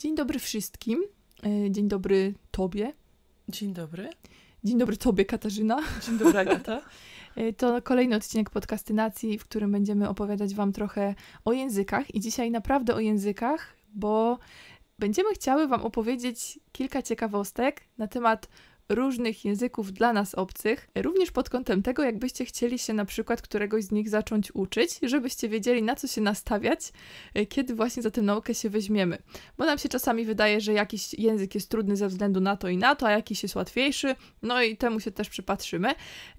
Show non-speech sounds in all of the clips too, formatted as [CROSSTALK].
Dzień dobry wszystkim. E, dzień dobry Tobie. Dzień dobry. Dzień dobry Tobie, Katarzyna. Dzień dobry, Agata. [LAUGHS] E, to kolejny odcinek podcastynacji, w którym będziemy opowiadać Wam trochę o językach i dzisiaj naprawdę o językach, bo będziemy chciały Wam opowiedzieć kilka ciekawostek na temat różnych języków dla nas obcych, również pod kątem tego, jakbyście chcieli się na przykład któregoś z nich zacząć uczyć, żebyście wiedzieli na co się nastawiać, e, kiedy właśnie za tę naukę się weźmiemy. Bo nam się czasami wydaje, że jakiś język jest trudny ze względu na to i na to, a jakiś jest łatwiejszy, no i temu się też przypatrzymy.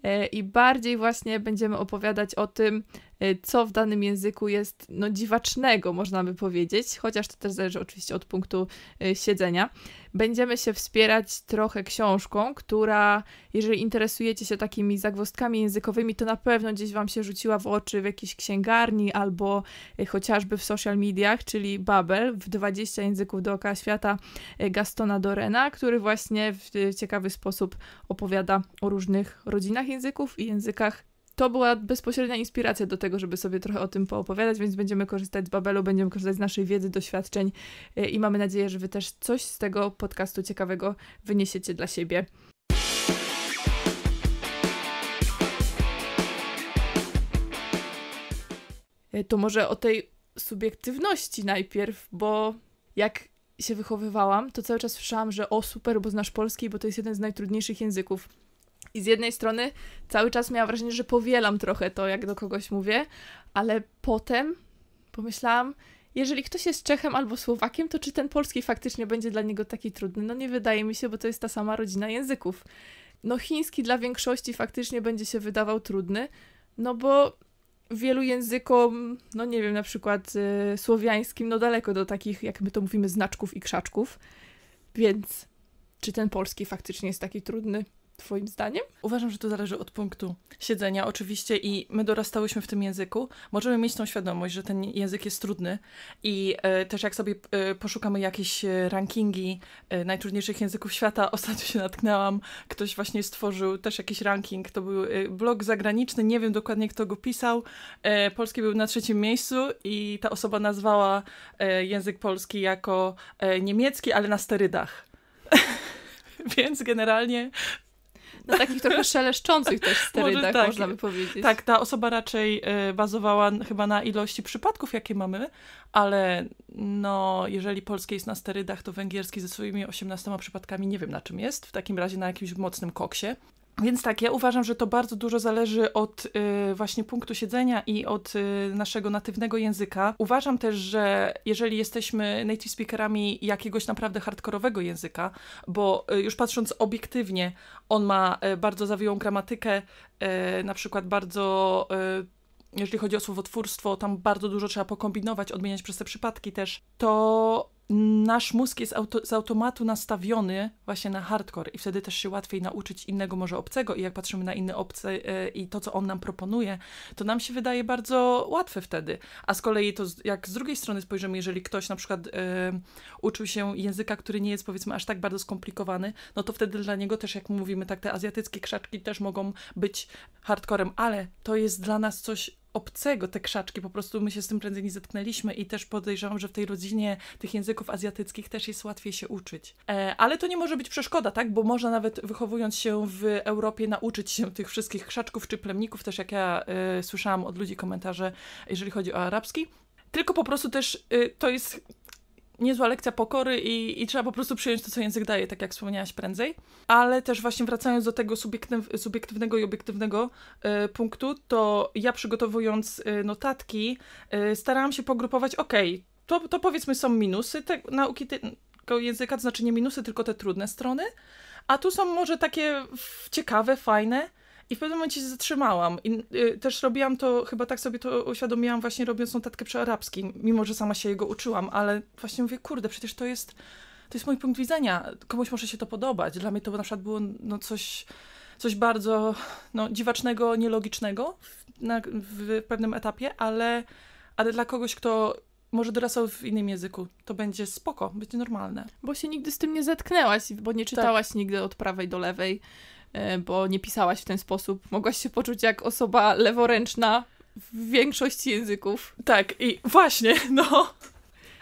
E, I bardziej właśnie będziemy opowiadać o tym, Y, co w danym języku jest no, dziwacznego, można by powiedzieć, chociaż to też zależy oczywiście od punktu y, siedzenia. Będziemy się wspierać trochę książką, która, jeżeli interesujecie się takimi zagwozdkami językowymi, to na pewno gdzieś Wam się rzuciła w oczy w jakiejś księgarni albo y, chociażby w social mediach, czyli Babel w 20 języków dookoła świata Gastona Dorena, który właśnie w ciekawy sposób opowiada o różnych rodzinach języków i językach to była bezpośrednia inspiracja do tego, żeby sobie trochę o tym poopowiadać, więc będziemy korzystać z Babelu, będziemy korzystać z naszej wiedzy, doświadczeń e, i mamy nadzieję, że Wy też coś z tego podcastu ciekawego wyniesiecie dla siebie. E, to może o tej subiektywności najpierw, bo jak się wychowywałam, to cały czas słyszałam, że o super, bo znasz polski, bo to jest jeden z najtrudniejszych języków i z jednej strony cały czas miałam wrażenie, że powielam trochę to, jak do kogoś mówię, ale potem pomyślałam, jeżeli ktoś jest Czechem albo Słowakiem, to czy ten polski faktycznie będzie dla niego taki trudny? No nie wydaje mi się, bo to jest ta sama rodzina języków. No chiński dla większości faktycznie będzie się wydawał trudny, no bo wielu językom, no nie wiem, na przykład y, słowiańskim, no daleko do takich, jak my to mówimy, znaczków i krzaczków. Więc czy ten polski faktycznie jest taki trudny? Twoim zdaniem? Uważam, że to zależy od punktu siedzenia, oczywiście, i my dorastałyśmy w tym języku. Możemy mieć tą świadomość, że ten język jest trudny i e, też jak sobie e, poszukamy jakieś e, rankingi e, najtrudniejszych języków świata, [LAUGHS] ostatnio się natknęłam, ktoś właśnie stworzył też jakiś ranking. To był e, blog zagraniczny, nie wiem dokładnie kto go pisał. E, polski był na trzecim miejscu i ta osoba nazwała język polski jako niemiecki, ale na sterydach. [LAUGHS] Więc generalnie na takich trochę szeleszczących też sterydach, tak. można by powiedzieć. Tak, ta osoba raczej e, bazowała chyba na ilości przypadków, jakie mamy, ale no, jeżeli polski jest na sterydach, to węgierski ze swoimi 18 przypadkami nie wiem na czym jest, w takim razie na jakimś mocnym koksie. Więc tak, ja uważam, że to bardzo dużo zależy od y, właśnie punktu siedzenia i od y, naszego natywnego języka. Uważam też, że jeżeli jesteśmy native speakerami jakiegoś naprawdę hardkorowego języka, bo y, już patrząc obiektywnie, on ma y, bardzo zawiłą gramatykę, y, na przykład bardzo y, jeżeli chodzi o słowotwórstwo, tam bardzo dużo trzeba pokombinować, odmieniać przez te przypadki też, to nasz mózg jest auto, z automatu nastawiony właśnie na hardcore i wtedy też się łatwiej nauczyć innego może obcego i jak patrzymy na inne obce e, i to, co on nam proponuje, to nam się wydaje bardzo łatwe wtedy. A z kolei to, jak z drugiej strony spojrzymy, jeżeli ktoś na przykład e, uczył się języka, który nie jest powiedzmy aż tak bardzo skomplikowany, no to wtedy dla niego też, jak mówimy, tak te azjatyckie krzaczki też mogą być hardcorem, ale to jest dla nas coś obcego te krzaczki, po prostu my się z tym prędzej nie zetknęliśmy i też podejrzewam, że w tej rodzinie tych języków azjatyckich też jest łatwiej się uczyć. E, ale to nie może być przeszkoda, tak? Bo można nawet wychowując się w Europie nauczyć się tych wszystkich krzaczków czy plemników, też jak ja e, słyszałam od ludzi komentarze, jeżeli chodzi o arabski. Tylko po prostu też y, to jest niezła lekcja pokory i, i trzeba po prostu przyjąć to, co język daje, tak jak wspomniałaś prędzej. Ale też właśnie wracając do tego subiektyw, subiektywnego i obiektywnego e, punktu, to ja przygotowując e, notatki e, starałam się pogrupować, ok, to, to powiedzmy są minusy te, nauki tego języka, to znaczy nie minusy, tylko te trudne strony, a tu są może takie ciekawe, fajne, i w pewnym momencie się zatrzymałam. I y, też robiłam to, chyba tak sobie to uświadomiłam właśnie robiąc notatkę przy arabskim, mimo że sama się jego uczyłam, ale właśnie mówię, kurde, przecież to jest, to jest mój punkt widzenia. Komuś może się to podobać. Dla mnie to na przykład było no, coś, coś bardzo no, dziwacznego, nielogicznego w, na, w pewnym etapie, ale, ale dla kogoś, kto może dorastał w innym języku. To będzie spoko, będzie normalne. Bo się nigdy z tym nie zetknęłaś, bo nie czytałaś tak. nigdy od prawej do lewej E, bo nie pisałaś w ten sposób. Mogłaś się poczuć jak osoba leworęczna w większości języków. Tak, i właśnie, no.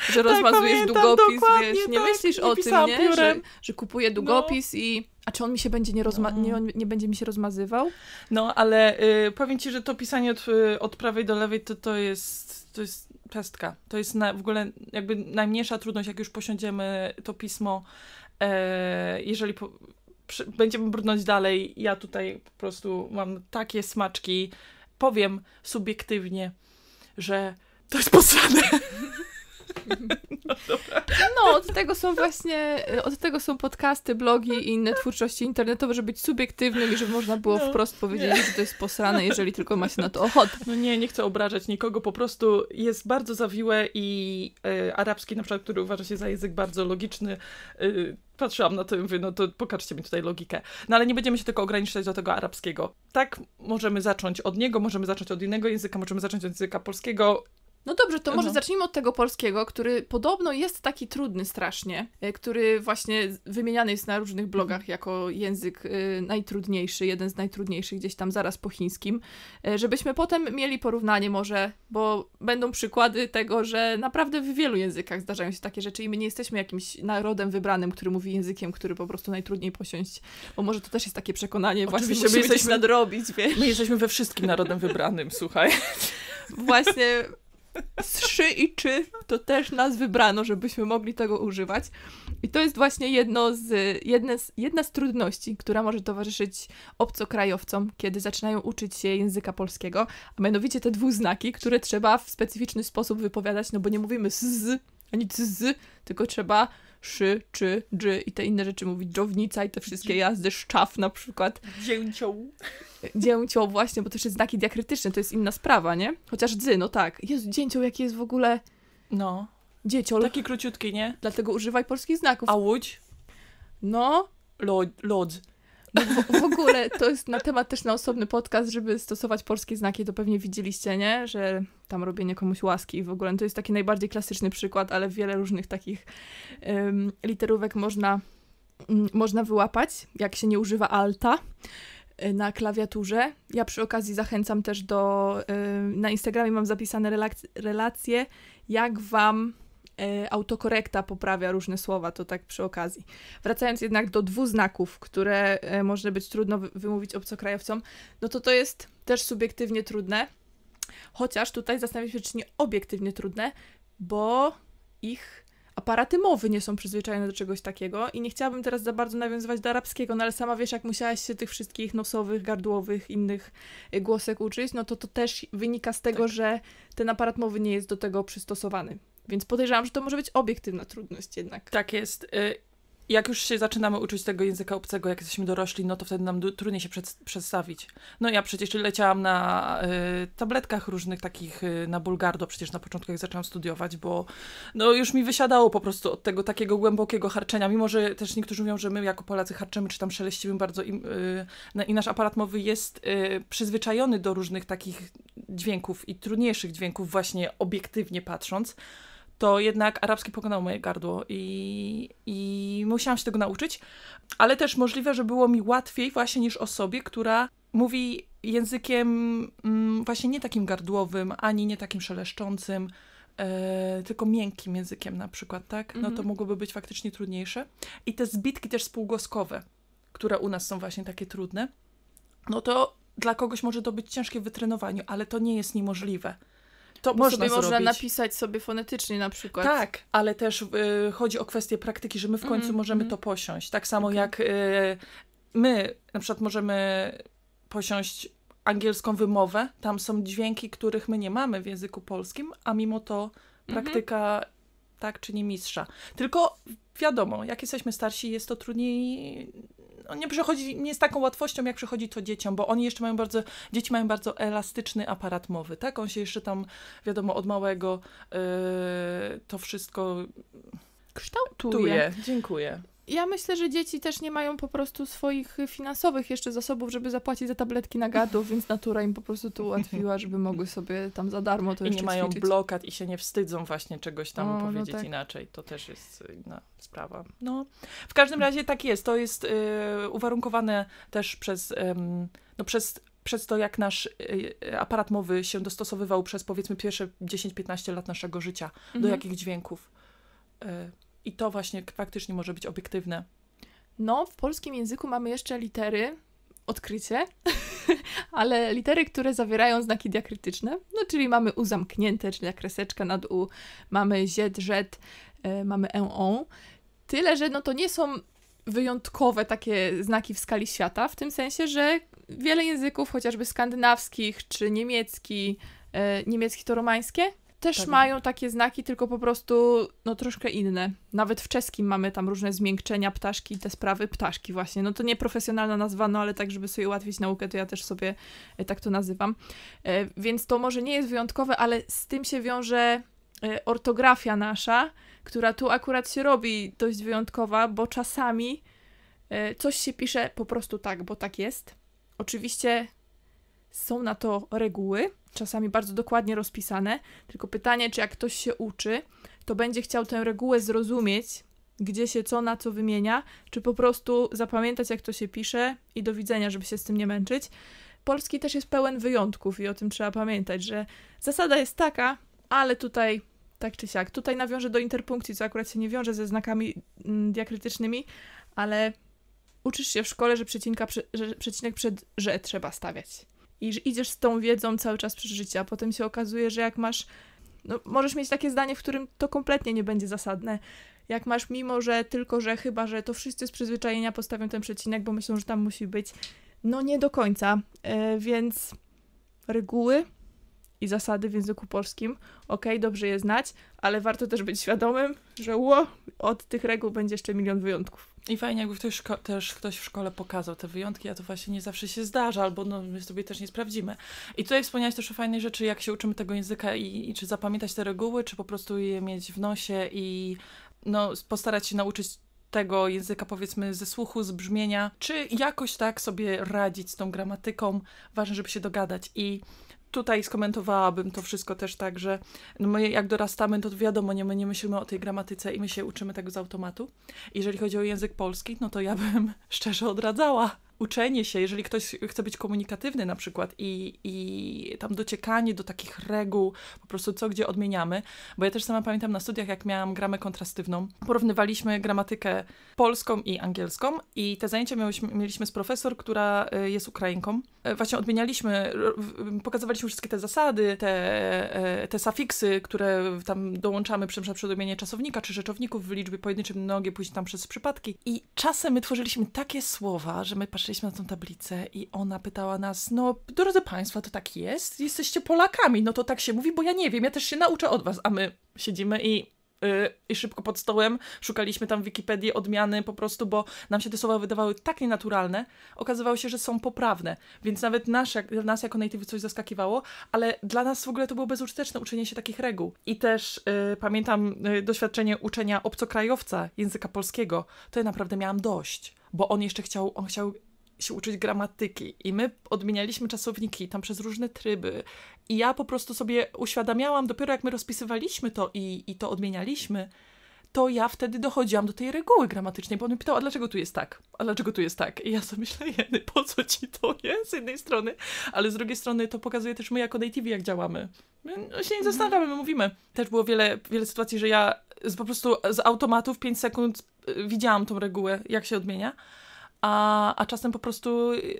Że tak, rozmazujesz tak, długopis, wiesz, nie tak, myślisz o tym, nie? Że, że kupuję no. długopis no. i a czy on mi się będzie nie, rozma- no. nie, nie będzie mi się rozmazywał? No, ale y, powiem ci, że to pisanie od, y, od prawej do lewej to, to jest to jest pestka. To jest na, w ogóle jakby najmniejsza trudność, jak już posiądziemy to pismo, e, jeżeli po, przy, będziemy brnąć dalej. Ja tutaj po prostu mam takie smaczki. Powiem subiektywnie, że to jest posrane. No, [LAUGHS] no, od tego są właśnie, od tego są podcasty, blogi i inne twórczości internetowe, żeby być subiektywnym i żeby można było no, wprost powiedzieć, nie. że to jest posrane, jeżeli tylko ma się na to ochotę. No nie, nie chcę obrażać nikogo, po prostu jest bardzo zawiłe i y, arabski na przykład, który uważa się za język bardzo logiczny, y, patrzyłam na to i mówię, no to pokażcie mi tutaj logikę. No ale nie będziemy się tylko ograniczać do tego arabskiego. Tak, możemy zacząć od niego, możemy zacząć od innego języka, możemy zacząć od języka polskiego no dobrze, to może no. zacznijmy od tego polskiego, który podobno jest taki trudny strasznie, e, który właśnie wymieniany jest na różnych mhm. blogach jako język e, najtrudniejszy, jeden z najtrudniejszych gdzieś tam zaraz po chińskim, e, żebyśmy potem mieli porównanie może, bo będą przykłady tego, że naprawdę w wielu językach zdarzają się takie rzeczy i my nie jesteśmy jakimś narodem wybranym, który mówi językiem, który po prostu najtrudniej posiąść, bo może to też jest takie przekonanie Oczywiście właśnie, musimy my jesteśmy nadrobić, wiesz. My jesteśmy we wszystkim narodem wybranym, słuchaj. Właśnie z szy i czy to też nas wybrano, żebyśmy mogli tego używać. I to jest właśnie jedno z, jedne z, jedna z trudności, która może towarzyszyć obcokrajowcom, kiedy zaczynają uczyć się języka polskiego, a mianowicie te dwuznaki, które trzeba w specyficzny sposób wypowiadać, no bo nie mówimy z, ani z, tylko trzeba szy, czy, dży i te inne rzeczy mówić, dżownica i te wszystkie jazdy, szczaf na przykład. Dzięcioł. Dzięcioł, właśnie, bo to jest znaki diakrytyczne, to jest inna sprawa, nie? Chociaż dzy, no tak. Jezu, dzięcioł, jaki jest w ogóle... No. Dzieciol. Taki króciutki, nie? Dlatego używaj polskich znaków. A łódź? No, Lodz. No w, w, ogóle to jest na temat też na osobny podcast, żeby stosować polskie znaki, to pewnie widzieliście, nie? Że tam robienie komuś łaski w ogóle. No to jest taki najbardziej klasyczny przykład, ale wiele różnych takich um, literówek można, um, można wyłapać, jak się nie używa alta e, na klawiaturze. Ja przy okazji zachęcam też do. Um, na Instagramie mam zapisane relacje, jak wam E, autokorekta poprawia różne słowa, to tak przy okazji. Wracając jednak do dwuznaków, które e, może być trudno wymówić obcokrajowcom, no to to jest też subiektywnie trudne, chociaż tutaj zastanawiam się, czy nie obiektywnie trudne, bo ich aparaty mowy nie są przyzwyczajone do czegoś takiego i nie chciałabym teraz za bardzo nawiązywać do arabskiego, no ale sama wiesz, jak musiałaś się tych wszystkich nosowych, gardłowych, innych e, głosek uczyć, no to to też wynika z tego, tak. że ten aparat mowy nie jest do tego przystosowany. Więc podejrzewam, że to może być obiektywna trudność jednak. Tak jest. Y, jak już się zaczynamy uczyć tego języka obcego, jak jesteśmy dorośli, no to wtedy nam trudniej się przed, przedstawić. No ja przecież leciałam na y, tabletkach różnych takich y, na bulgardo, przecież na początku jak zaczęłam studiować, bo no już mi wysiadało po prostu od tego takiego głębokiego harczenia, mimo że też niektórzy mówią, że my jako Polacy harczymy czy tam szeleścimy bardzo i, y, i nasz aparat mowy jest y, przyzwyczajony do różnych takich dźwięków i trudniejszych dźwięków właśnie obiektywnie patrząc, to jednak arabski pokonał moje gardło i, i musiałam się tego nauczyć, ale też możliwe, że było mi łatwiej właśnie niż osobie, która mówi językiem mm, właśnie nie takim gardłowym, ani nie takim szeleszczącym, e, tylko miękkim językiem na przykład, tak? No to mhm. mogłoby być faktycznie trudniejsze. I te zbitki też spółgłoskowe, które u nas są właśnie takie trudne, no to dla kogoś może to być ciężkie w wytrenowaniu, ale to nie jest niemożliwe to można sobie zrobić. napisać sobie fonetycznie na przykład. Tak, ale też y, chodzi o kwestię praktyki, że my w końcu mm, możemy mm. to posiąść. Tak samo okay. jak y, my na przykład możemy posiąść angielską wymowę, tam są dźwięki, których my nie mamy w języku polskim, a mimo to mhm. praktyka mm -hmm. tak czyni mistrza. Tylko wiadomo, jak jesteśmy starsi, jest to trudniej on no, nie przychodzi, nie z taką łatwością, jak przychodzi to dzieciom, bo oni jeszcze mają bardzo, dzieci mają bardzo elastyczny aparat mowy, tak? On się jeszcze tam, wiadomo, od małego yy, to wszystko kształtuje. Dziękuję. Ja myślę, że dzieci też nie mają po prostu swoich finansowych jeszcze zasobów, żeby zapłacić za tabletki na gadów, [LAUGHS] więc natura im po prostu to ułatwiła, żeby mogły sobie tam za darmo to I jeszcze nie mają ćwiczyć. blokad i się nie wstydzą właśnie czegoś tam o, no powiedzieć no tak. inaczej. To też jest y, inna sprawa. No. W każdym razie tak jest. To jest yy, uwarunkowane też przez, yy, no przez przez to, jak nasz y, y, aparat mowy się dostosowywał przez powiedzmy pierwsze 10-15 lat naszego życia, mhm. do jakich dźwięków. I to właśnie faktycznie może być obiektywne. No, w polskim języku mamy jeszcze litery, odkrycie, [LAUGHS] ale litery, które zawierają znaki diakrytyczne, no czyli mamy U zamknięte, czyli kreseczka nad U, mamy Z, Z, e, mamy E, O. Tyle, że no to nie są wyjątkowe takie znaki w skali świata, w tym sensie, że wiele języków, chociażby skandynawskich czy niemiecki, e, niemiecki to romańskie, też tak. mają takie znaki, tylko po prostu no troszkę inne. Nawet w czeskim mamy tam różne zmiękczenia, ptaszki i te sprawy. Ptaszki właśnie, no to nie profesjonalna nazwa, no ale tak, żeby sobie ułatwić naukę, to ja też sobie e, tak to nazywam. E, więc to może nie jest wyjątkowe, ale z tym się wiąże e, ortografia nasza, która tu akurat się robi dość wyjątkowa, bo czasami coś się pisze po prostu tak, bo tak jest. Oczywiście są na to reguły, czasami bardzo dokładnie rozpisane. Tylko pytanie, czy jak ktoś się uczy, to będzie chciał tę regułę zrozumieć, gdzie się co na co wymienia, czy po prostu zapamiętać, jak to się pisze i do widzenia, żeby się z tym nie męczyć. Polski też jest pełen wyjątków i o tym trzeba pamiętać, że zasada jest taka, ale tutaj tak czy siak. Tutaj nawiążę do interpunkcji, co akurat się nie wiąże ze znakami mm, diakrytycznymi, ale uczysz się w szkole, że, przecinka, że przecinek przed że trzeba stawiać i że idziesz z tą wiedzą cały czas przez życie, a potem się okazuje, że jak masz, no, możesz mieć takie zdanie, w którym to kompletnie nie będzie zasadne. Jak masz, mimo że tylko, że chyba, że to wszyscy z przyzwyczajenia postawią ten przecinek, bo myślą, że tam musi być. No nie do końca, yy, więc reguły i zasady w języku polskim. Ok, dobrze je znać, ale warto też być świadomym, że ło, od tych reguł będzie jeszcze milion wyjątków. I fajnie, jakby ktoś też ktoś w szkole pokazał te wyjątki, a to właśnie nie zawsze się zdarza, albo no, my sobie też nie sprawdzimy. I tutaj wspomniałaś też o fajnej rzeczy, jak się uczymy tego języka i, i czy zapamiętać te reguły, czy po prostu je mieć w nosie i no, postarać się nauczyć tego języka, powiedzmy, ze słuchu, z brzmienia, czy jakoś tak sobie radzić z tą gramatyką. Ważne, żeby się dogadać. I tutaj skomentowałabym to wszystko też tak, że no my jak dorastamy, to wiadomo, nie, my nie myślimy o tej gramatyce i my się uczymy tego z automatu. Jeżeli chodzi o język polski, no to ja bym [LAUGHS] szczerze odradzała uczenie się, jeżeli ktoś chce być komunikatywny na przykład i, i tam dociekanie do takich reguł, po prostu co gdzie odmieniamy, bo ja też sama pamiętam na studiach, jak miałam gramę kontrastywną, porównywaliśmy gramatykę polską i angielską i te zajęcia miałyśmy, mieliśmy z profesor, która y, jest Ukrainką. E, właśnie odmienialiśmy, pokazywaliśmy wszystkie te zasady, te, e, te safiksy, które tam dołączamy przy, przy czasownika czy rzeczowników w liczbie pojedynczej mnogiej, później tam przez przypadki i czasem my tworzyliśmy takie słowa, że my patrzyliśmy patrzyliśmy na tą tablicę i ona pytała nas, no drodzy państwo, to tak jest, jesteście Polakami, no to tak się mówi, bo ja nie wiem, ja też się nauczę od was, a my siedzimy i y, i szybko pod stołem szukaliśmy tam w Wikipedii odmiany po prostu, bo nam się te słowa wydawały tak nienaturalne, okazywało się, że są poprawne, więc nawet nas, nas jako native coś zaskakiwało, ale dla nas w ogóle to było bezużyteczne uczenie się takich reguł. I też y, pamiętam y, doświadczenie uczenia obcokrajowca języka polskiego, to ja naprawdę miałam dość, bo on jeszcze chciał, on chciał się uczyć gramatyki i my odmienialiśmy czasowniki tam przez różne tryby i ja po prostu sobie uświadamiałam dopiero jak my rozpisywaliśmy to i, i to odmienialiśmy, to ja wtedy dochodziłam do tej reguły gramatycznej, bo on mi pytał, a dlaczego tu jest tak? A dlaczego tu jest tak? I ja sobie myślę, jeny, po co ci to jest z jednej strony, ale z drugiej strony to pokazuje też my jako native, jak działamy. My no, się nie mhm. zastanawiamy, my mówimy. Też było wiele, wiele sytuacji, że ja z, po prostu z automatu w 5 sekund y, widziałam tą regułę, jak się odmienia, a, a czasem po prostu yy,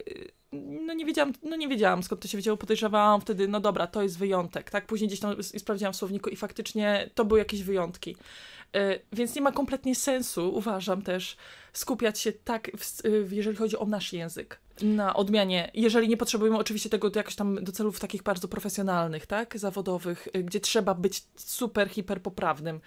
no nie wiedziałam, no nie wiedziałam skąd to się wzięło, podejrzewałam wtedy, no dobra, to jest wyjątek, tak? Później gdzieś tam sprawdziłam w słowniku i faktycznie to były jakieś wyjątki. Yy, więc nie ma kompletnie sensu, uważam też, skupiać się tak, w, jeżeli chodzi o nasz język, na odmianie, jeżeli nie potrzebujemy oczywiście tego jakoś tam do celów takich bardzo profesjonalnych, tak? Zawodowych, y, gdzie trzeba być super, hiper poprawnym.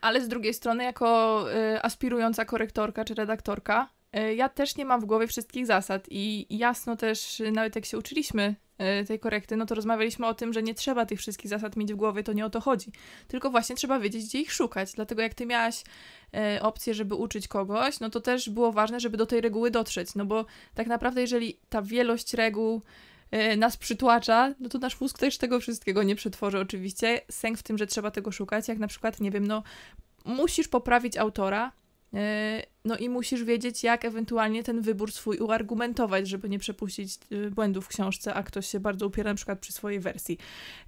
Ale z drugiej strony, jako y, aspirująca korektorka czy redaktorka, E, ja też nie mam w głowie wszystkich zasad i jasno też, nawet jak się uczyliśmy e, tej korekty, no to rozmawialiśmy o tym, że nie trzeba tych wszystkich zasad mieć w głowie, to nie o to chodzi. Tylko właśnie trzeba wiedzieć, gdzie ich szukać. Dlatego jak ty miałaś e, opcję, żeby uczyć kogoś, no to też było ważne, żeby do tej reguły dotrzeć. No bo tak naprawdę, jeżeli ta wielość reguł nas przytłacza, no to nasz mózg też tego wszystkiego nie przetworzy oczywiście. Sęk w tym, że trzeba tego szukać, jak na przykład, nie wiem, no musisz poprawić autora, no i musisz wiedzieć, jak ewentualnie ten wybór swój uargumentować, żeby nie przepuścić y, błędów w książce, a ktoś się bardzo upiera na przykład przy swojej wersji.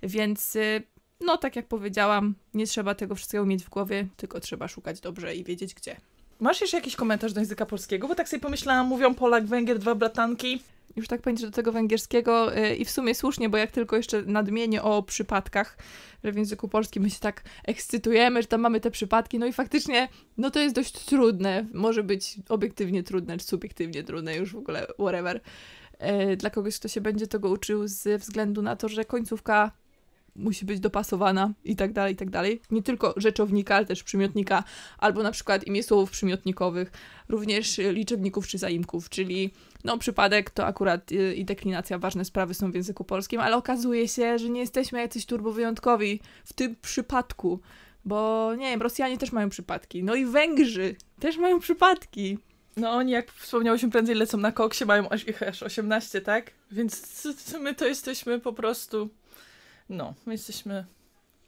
Więc y, no, tak jak powiedziałam, nie trzeba tego wszystkiego mieć w głowie, tylko trzeba szukać dobrze i wiedzieć gdzie. Masz jeszcze jakiś komentarz do języka polskiego? Bo tak sobie pomyślałam, mówią Polak, Węgier, dwa bratanki już tak pędzi do tego węgierskiego y, i w sumie słusznie, bo jak tylko jeszcze nadmienię o przypadkach, że w języku polskim my się tak ekscytujemy, że tam mamy te przypadki, no i faktycznie, no to jest dość trudne, może być obiektywnie trudne, czy subiektywnie trudne, już w ogóle whatever, y, dla kogoś, kto się będzie tego uczył ze względu na to, że końcówka musi być dopasowana i tak dalej, i tak dalej. Nie tylko rzeczownika, ale też przymiotnika, albo na przykład imię słów przymiotnikowych, również liczebników czy zaimków, czyli no przypadek to akurat y, i deklinacja ważne sprawy są w języku polskim, ale okazuje się, że nie jesteśmy jacyś turbowyjątkowi w tym przypadku, bo nie wiem, Rosjanie też mają przypadki, no i Węgrzy też mają przypadki. No oni, jak wspomniałeś, prędzej lecą na koksie, mają ich aż 18, tak? Więc my to jesteśmy po prostu no, my jesteśmy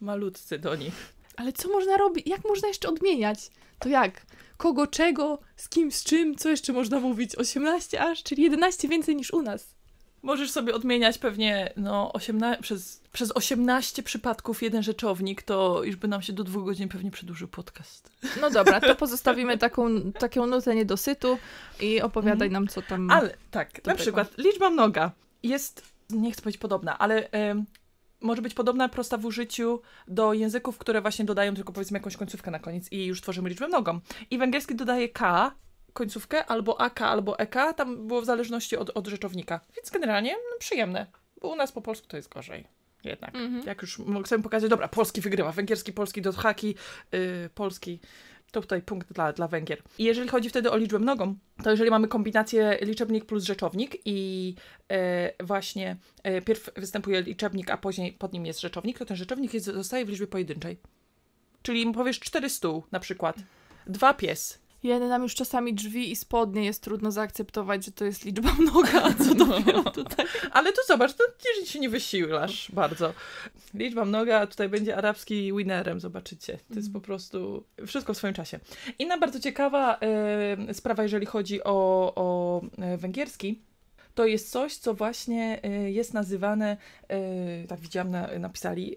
malutcy do nich. Ale co można robić? Jak można jeszcze odmieniać? To jak? Kogo, czego, z kim, z czym, co jeszcze można mówić? 18 aż, czyli 11 więcej niż u nas. Możesz sobie odmieniać pewnie no, osiemna przez, przez 18 przypadków jeden rzeczownik, to już by nam się do dwóch godzin pewnie przedłużył podcast. No dobra, to [LAUGHS] pozostawimy taką, taką nutę niedosytu i opowiadaj mhm. nam, co tam. Ale tak, na przykład liczba mnoga jest, nie chcę powiedzieć podobna, ale może być podobna prosta w użyciu do języków, które właśnie dodają tylko powiedzmy jakąś końcówkę na koniec i już tworzymy liczbę nogą. I węgierski dodaje k, końcówkę, albo ak, albo ek, tam było w zależności od, od rzeczownika. Więc generalnie no, przyjemne, bo u nas po polsku to jest gorzej. Jednak, mm -hmm. jak już chcemy pokazać, dobra, polski wygrywa, węgierski, polski, do haki, yy, polski. To tutaj punkt dla, dla Węgier. I jeżeli chodzi wtedy o liczbę mnogą, to jeżeli mamy kombinację liczebnik plus rzeczownik i e, właśnie e, pierw występuje liczebnik, a później pod nim jest rzeczownik, to ten rzeczownik jest, zostaje w liczbie pojedynczej. Czyli powiesz 4 stół na przykład, dwa pies, Jeden nam już czasami drzwi i spodnie jest trudno zaakceptować, że to jest liczba mnoga, co dopiero no. tutaj. Ale tu zobacz, to jeżeli się nie wysiłasz bardzo. Liczba mnoga, tutaj będzie arabski winerem, zobaczycie. To jest mhm. po prostu wszystko w swoim czasie. Inna bardzo ciekawa y, sprawa, jeżeli chodzi o, o e, węgierski, to jest coś, co właśnie e, jest nazywane, e, tak widziałam, na, napisali,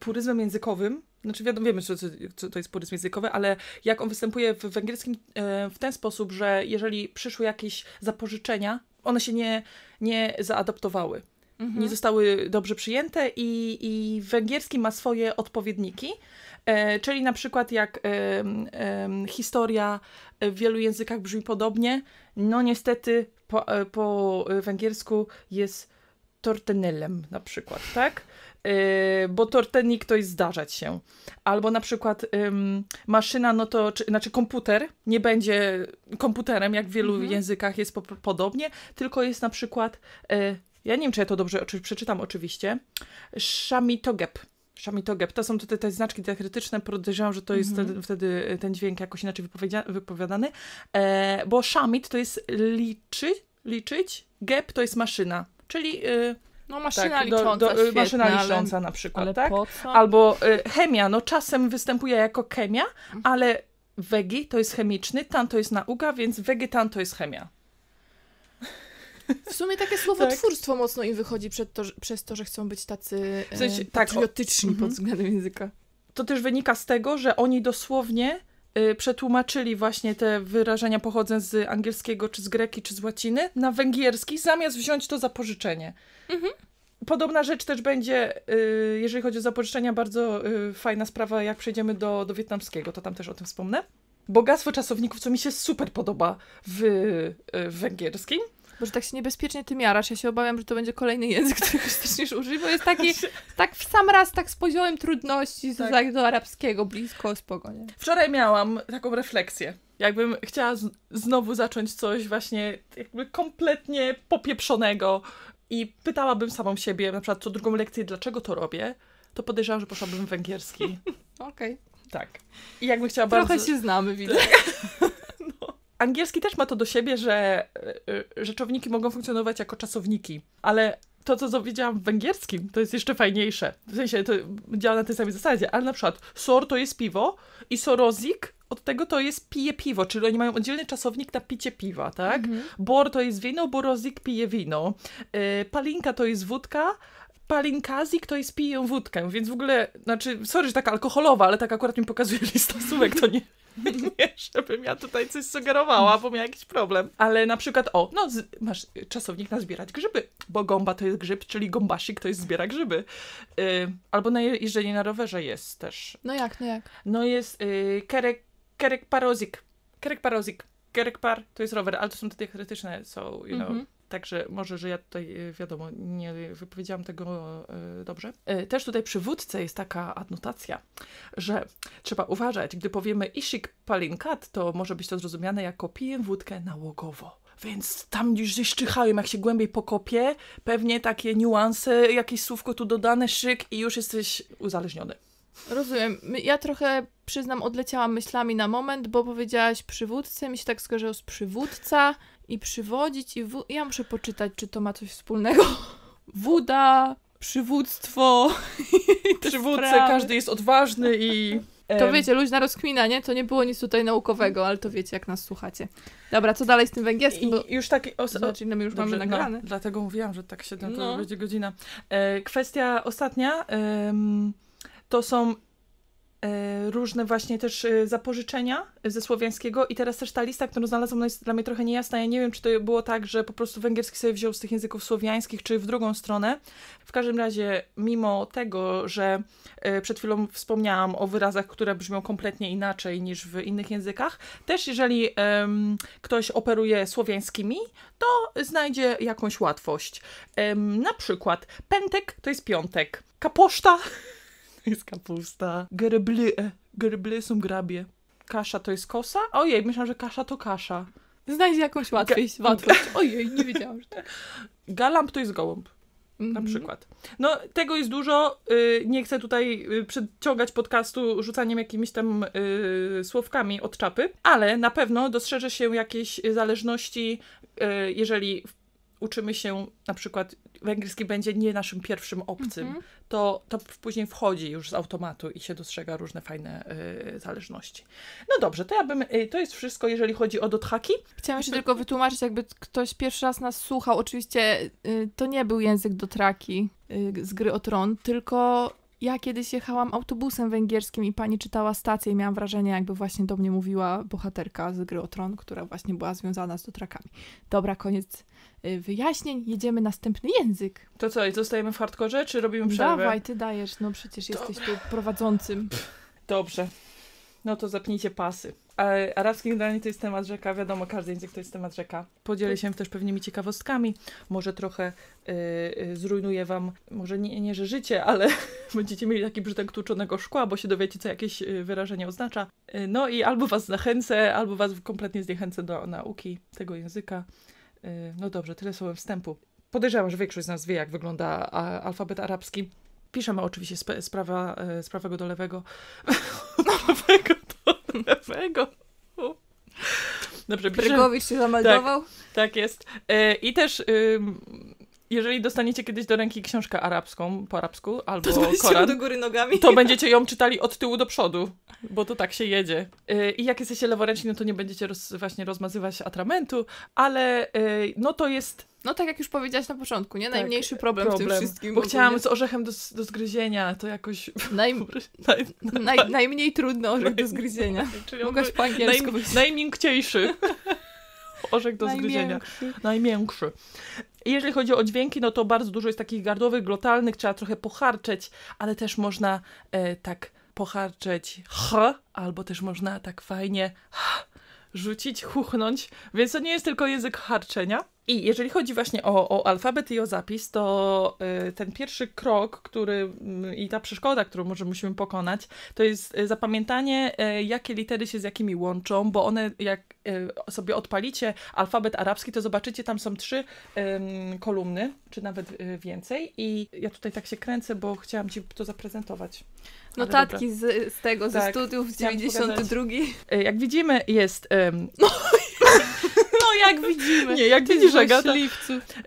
puryzmem językowym, znaczy wiadomo, wiemy, co, co to jest puryzm językowy, ale jak on występuje w, węgierskim e, w ten sposób, że jeżeli przyszły jakieś zapożyczenia, one się nie, nie zaadaptowały. Mhm. Nie zostały dobrze przyjęte i, i węgierski ma swoje odpowiedniki, e, czyli na przykład jak e, historia w wielu językach brzmi podobnie, no niestety po, e, po e, węgiersku jest tortenellem na przykład, tak? Y, bo tortenik to jest zdarzać się. Albo na przykład ym, maszyna, no to, czy, znaczy komputer nie będzie komputerem, jak w wielu mhm. językach jest po, podobnie, tylko jest na przykład, y, ja nie wiem, czy ja to dobrze oczy, przeczytam oczywiście, shamitogeb. Shamitogeb. To są tutaj te znaczki diakrytyczne, podejrzewam, że to jest mhm. wtedy, y, ten dźwięk jakoś inaczej wypowiedzia, wypowiadany, e, bo shamit to jest liczy, liczyć, geb to jest maszyna, czyli... Y, no maszyna tak, licząca, do, do, y, Maszyna licząca ale... na przykład, tak? Albo y, chemia, no czasem występuje jako chemia, mhm. ale wegi to jest chemiczny, tan to jest nauka, więc wegetan to jest chemia. W sumie takie słowotwórstwo [LAUGHS] tak. mocno im wychodzi to, przez to, że chcą być tacy w e, sensie, patriotyczni tak, o... pod mhm. względem języka. To też wynika z tego, że oni dosłownie Y, przetłumaczyli właśnie te wyrażenia pochodzące z angielskiego, czy z greki, czy z łaciny na węgierski, zamiast wziąć to za pożyczenie. Mhm. Podobna rzecz też będzie, y, jeżeli chodzi o zapożyczenia, bardzo y, fajna sprawa, jak przejdziemy do, do wietnamskiego, to tam też o tym wspomnę. Bogactwo czasowników, co mi się super podoba w, w węgierskim. Boże, tak się niebezpiecznie tym jarasz. Ja się obawiam, że to będzie kolejny język, [LAUGHS] którego zaczniesz użyć, bo jest taki, [LAUGHS] znaczy- tak w sam raz, tak z poziomem trudności, z tak do arabskiego blisko, spoko, Wczoraj miałam taką refleksję. Jakbym chciała znowu zacząć coś właśnie jakby kompletnie popieprzonego i pytałabym samą siebie, na przykład co drugą lekcję, dlaczego to robię, to podejrzewam, że poszłabym w węgierski. [LAUGHS] Okej. Okay. Tak. I jakbym chciała Trochę bardzo... Trochę się znamy, widzę. Angielski też ma to do siebie, że e, e, rzeczowniki mogą funkcjonować jako czasowniki, ale to, co powiedziałam w węgierskim, to jest jeszcze fajniejsze. W sensie to działa na tej samej zasadzie, ale na przykład sor to jest piwo i sorozik od tego to jest pije piwo, czyli oni mają oddzielny czasownik na picie piwa, tak? Mhm. Bor to jest wino, borozik pije wino. E, palinka to jest wódka, palinkazik to jest piję wódkę, więc w ogóle, znaczy, sorry, że taka alkoholowa, ale tak akurat mi pokazuje lista [LAUGHS] słówek, to nie... [LAUGHS] nie, żebym ja tutaj coś sugerowała, bo miał jakiś problem. Ale na przykład, o, no, z, masz czasownik na zbierać grzyby, bo gomba to jest grzyb, czyli gombasi, to jest zbiera grzyby. Y, albo na jeżdżenie na rowerze jest też. No jak, no jak? No jest y, kerek, kerek parozik, kerek parozik. Kerek par to jest rower, ale to są te teoretyczne, są, so, you know, mm -hmm. Także może, że ja tutaj, e, wiadomo, nie wypowiedziałam tego e, dobrze. E, też tutaj przy wódce jest taka adnotacja, że trzeba uważać, gdy powiemy isik palinkat, to może być to zrozumiane jako piję wódkę nałogowo. Więc tam już gdzieś czyhałem, jak się głębiej pokopię, pewnie takie niuanse, jakieś słówko tu dodane, szyk i już jesteś uzależniony. Rozumiem. Ja trochę, przyznam, odleciałam myślami na moment, bo powiedziałaś przywódcę, mi się tak skojarzyło z przywódca i przywodzić i w... ja muszę poczytać, czy to ma coś wspólnego. [LAUGHS] Woda, przywództwo. [LAUGHS] Przywódcy, każdy jest odważny i... To wiecie, luźna rozkmina, nie? To nie było nic tutaj naukowego, ale to wiecie, jak nas słuchacie. Dobra, co dalej z tym węgierskim? Bo... już taki... ostatni. Zobacz, my już Dobrze, mamy no, nagrane. No, dlatego mówiłam, że tak się no. to będzie godzina. E, kwestia ostatnia. to są E, różne właśnie też e, zapożyczenia e, ze słowiańskiego i teraz też ta lista, którą znalazłam, jest dla mnie trochę niejasna. Ja nie wiem, czy to było tak, że po prostu węgierski sobie wziął z tych języków słowiańskich, czy w drugą stronę. W każdym razie, mimo tego, że przed chwilą wspomniałam o wyrazach, które brzmią kompletnie inaczej niż w innych językach, też jeżeli um, ktoś operuje słowiańskimi, to znajdzie jakąś łatwość. Um, na przykład pętek to jest piątek, kaposzta jest kapusta. Gryble, e, gryble są grabie. Kasza to jest kosa? Ojej, myślałam, że kasza to kasza. Znajdź jakąś łatwość. Ga- [LAUGHS] łatwość. Ojej, nie wiedziałam, że tak. Galamp to jest gołąb. Na mhm. przykład. No, tego jest dużo. Y, nie chcę tutaj y, przedciągać podcastu rzucaniem jakimiś tam y, słowkami od czapy, ale na pewno dostrzeże się jakieś zależności, jeżeli uczymy się na przykład węgierski będzie nie naszym pierwszym obcym, mm -hmm. to, to później wchodzi już z automatu i się dostrzega różne fajne y, zależności. No dobrze, to ja bym, y, to jest wszystko, jeżeli chodzi o dothaki. Chciałam się tylko wytłumaczyć, jakby ktoś pierwszy raz nas słuchał. Oczywiście y, to nie był język dotraki y, z gry o tron, tylko ja kiedyś jechałam autobusem węgierskim i pani czytała stację i miałam wrażenie, jakby właśnie do mnie mówiła bohaterka z gry o Tron, która właśnie była związana z dotrakami. Dobra, koniec y, wyjaśnień, jedziemy następny język. To co, zostajemy w hardkorze, czy robimy przerwę? Dawaj, ty dajesz, no przecież Dobra. jesteś tu prowadzącym. Dobrze. No to zapnijcie pasy. Arabski generalnie to jest temat rzeka, wiadomo, każdy język to jest temat rzeka. Podzielę się też pewnymi ciekawostkami, może trochę yy, zrujnuję wam, może nie, nie że życie, ale [LAUGHS] będziecie mieli taki brzydek tłuczonego szkła, bo się dowiecie, co jakieś y, wyrażenie oznacza. Yy, no i albo was zachęcę, albo was kompletnie zniechęcę do nauki tego języka. Y, no dobrze, tyle słowem wstępu. Podejrzewam, że większość z nas wie, jak wygląda a, alfabet arabski. Piszemy oczywiście z, z, prawa, z prawego do lewego. [LAUGHS] do nowego. Dobrze, no, piszę. Brygowicz się zameldował? Tak, tak jest. E, I też jeżeli dostaniecie kiedyś do ręki książkę arabską po arabsku albo to koran, do góry nogami. to będziecie ją czytali od tyłu do przodu, bo to tak się jedzie. Y, I jak jesteście leworęczni, no to nie będziecie roz, właśnie rozmazywać atramentu, ale y, no to jest no tak jak już powiedziałaś na początku, nie? Tak, Najmniejszy tak, problem, problem, w tym wszystkim. Bo chciałam z orzechem do, do zgryzienia, to jakoś... [LAUGHS] Naj... naj, naj, najmniej trudny orzech do zgryzienia. Czyli Mogłaś po angielsku naj, Najmiękciejszy. [LAUGHS] Orzech do zgryzienia. Najmiększy. I jeżeli chodzi o dźwięki, no to bardzo dużo jest takich gardłowych, glotalnych, trzeba trochę pocharczeć, ale też można e, tak pocharczeć ch, albo też można tak fajnie rzucić, chuchnąć, więc to nie jest tylko język harczenia. I jeżeli chodzi właśnie o, o alfabet i o zapis, to y, ten pierwszy krok, który y, i ta przeszkoda, którą może musimy pokonać, to jest y, zapamiętanie, jakie litery się z jakimi łączą, bo one, jak sobie odpalicie alfabet arabski, to zobaczycie, tam są trzy kolumny, czy nawet więcej. I ja tutaj tak się kręcę, bo chciałam Ci to zaprezentować. Notatki z, z, tego, tak, ze studiów 92. Jak widzimy, jest. Um... [LAUGHS] jak widzimy. Nie, jak widzisz, Agata,